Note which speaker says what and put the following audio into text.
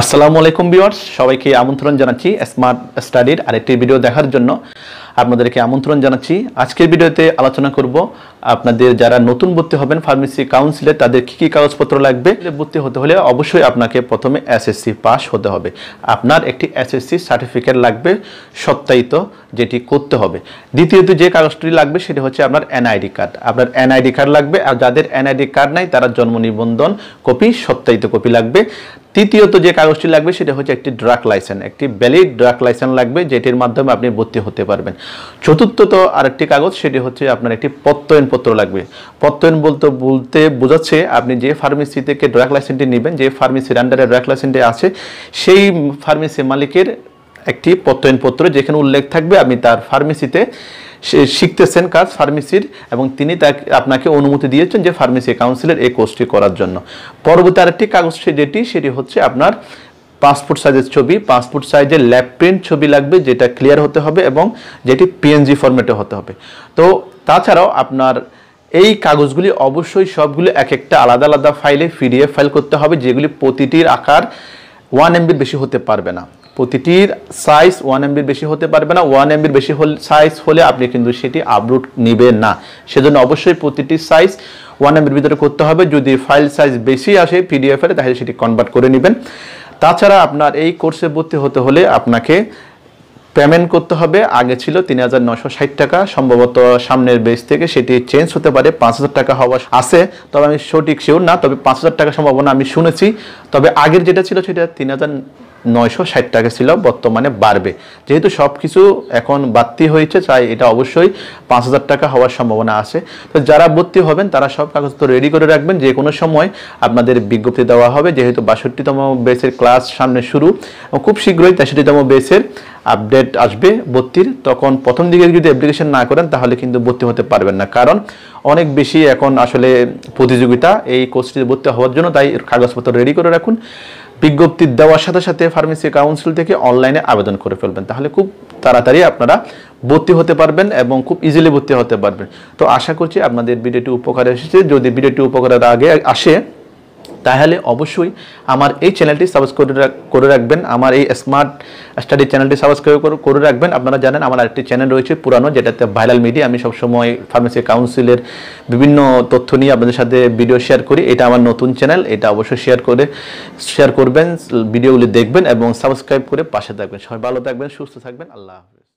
Speaker 1: আসসালামু আলাইকুম বিওয়ার্স সবাইকে আমন্ত্রণ জানাচ্ছি স্মার্ট স্টাডির আরেকটি ভিডিও দেখার জন্য আপনাদেরকে আমন্ত্রণ জানাচ্ছি আজকের ভিডিওতে আলোচনা করব আপনাদের যারা নতুন ভর্তি হবেন ফার্মেসি কাউন্সিলে তাদের কী কী কাগজপত্র লাগবে ভর্তি হতে হলে অবশ্যই আপনাকে প্রথমে এসএসসি পাস হতে হবে আপনার একটি এসএসসি সার্টিফিকেট লাগবে সত্যায়িত যেটি করতে হবে দ্বিতীয়ত যে কাগজটি লাগবে সেটি হচ্ছে আপনার এনআইডি কার্ড আপনার এনআইডি কার্ড লাগবে আর যাদের এনআইডি কার্ড নাই তারা জন্ম নিবন্ধন কপি সত্যায়িত কপি লাগবে তৃতীয়ত যে কাগজটি লাগবে সেটা হচ্ছে একটি ড্রাগ লাইসেন্স একটি ভ্যালিড ড্রাগ লাইসেন্স লাগবে যেটির মাধ্যমে আপনি ভর্তি হতে পারবেন চতুর্থত আরেকটি কাগজ সেটি হচ্ছে আপনার একটি প্রত্যয়নপত্র লাগবে প্রত্যয়ন বলতে বলতে বোঝাচ্ছে আপনি যে ফার্মেসি থেকে ড্রাগ লাইসেন্সটি নেবেন যে ফার্মেসির আন্ডারে ড্রাগ লাইসেন্সটি আছে সেই ফার্মেসি মালিকের একটি পত্রয়নপত্র যেখানে উল্লেখ থাকবে আপনি তার ফার্মেসিতে শিখতেছেন কাজ ফার্মেসির এবং তিনি তাকে আপনাকে অনুমতি দিয়েছেন যে ফার্মেসি কাউন্সিলের এই কোর্সটি করার জন্য পরবর্তী আরেকটি কাগজ যেটি সেটি হচ্ছে আপনার পাসপোর্ট সাইজের ছবি পাসপোর্ট সাইজের ল্যাব প্রিন্ট ছবি লাগবে যেটা ক্লিয়ার হতে হবে এবং যেটি পিএনজি ফর্মেটে হতে হবে তো তাছাড়াও আপনার এই কাগজগুলি অবশ্যই সবগুলি এক একটা আলাদা আলাদা ফাইলে পিডিএফ ফাইল করতে হবে যেগুলি প্রতিটির আকার ওয়ান এমবির বেশি হতে পারবে না প্রতিটির সাইজ ওয়ান এমবির বেশি হতে পারবে না ওয়ান এমবির বেশি হলে সাইজ হলে আপনি কিন্তু সেটি আপলোড নেবেন না সেজন্য অবশ্যই প্রতিটি সাইজ ওয়ান এমবির ভিতরে করতে হবে যদি ফাইল সাইজ বেশি আসে পিডিএফের তাহলে সেটি কনভার্ট করে নেবেন তাছাড়া আপনার এই কোর্সে ভর্তি হতে হলে আপনাকে পেমেন্ট করতে হবে আগে ছিল তিন হাজার নশো ষাট টাকা সম্ভবত সামনের বেস থেকে সেটি চেঞ্জ হতে পারে পাঁচ হাজার টাকা হওয়া আছে তবে আমি সঠিক শিওর না তবে পাঁচ হাজার টাকা সম্ভাবনা আমি শুনেছি তবে আগের যেটা ছিল সেটা তিন হাজার নয়শো ষাট টাকা ছিল বর্তমানে বাড়বে যেহেতু সব কিছু এখন বাড়তি হয়েছে তাই এটা অবশ্যই পাঁচ হাজার টাকা হওয়ার সম্ভাবনা আছে তো যারা ভর্তি হবেন তারা সব কাগজপত্র রেডি করে রাখবেন যে কোনো সময় আপনাদের বিজ্ঞপ্তি দেওয়া হবে যেহেতু বাষট্টিতম বেসের ক্লাস সামনে শুরু খুব শীঘ্রই তেষট্টিতম বেসের আপডেট আসবে ভর্তির তখন প্রথম দিকে যদি অ্যাপ্লিকেশন না করেন তাহলে কিন্তু ভর্তি হতে পারবেন না কারণ অনেক বেশি এখন আসলে প্রতিযোগিতা এই কোর্সটিতে ভর্তি হওয়ার জন্য তাই কাগজপত্র রেডি করে রাখুন বিজ্ঞপ্তি দেওয়ার সাথে সাথে ফার্মেসি কাউন্সিল থেকে অনলাইনে আবেদন করে ফেলবেন তাহলে খুব তাড়াতাড়ি আপনারা ভর্তি হতে পারবেন এবং খুব ইজিলি ভর্তি হতে পারবেন তো আশা করছি আপনাদের ভিডিওটি উপকারে এসেছে যদি ভিডিওটি উপকারের আগে আসে তাহলে অবশ্যই আমার এই চ্যানেলটি সাবস্ক্রাইব করে রাখবেন আমার এই স্মার্ট স্টাডি চ্যানেলটি সাবস্ক্রাইব করে রাখবেন আপনারা জানেন আমার আরেকটি চ্যানেল রয়েছে পুরানো যেটাতে ভাইরাল মিডিয়া আমি সবসময় ফার্মেসি কাউন্সিলের বিভিন্ন তথ্য নিয়ে আপনাদের সাথে ভিডিও শেয়ার করি এটা আমার নতুন চ্যানেল এটা অবশ্যই শেয়ার করে শেয়ার করবেন ভিডিওগুলি দেখবেন এবং সাবস্ক্রাইব করে পাশে থাকবেন সবাই ভালো থাকবেন সুস্থ থাকবেন আল্লাহ হাফিজ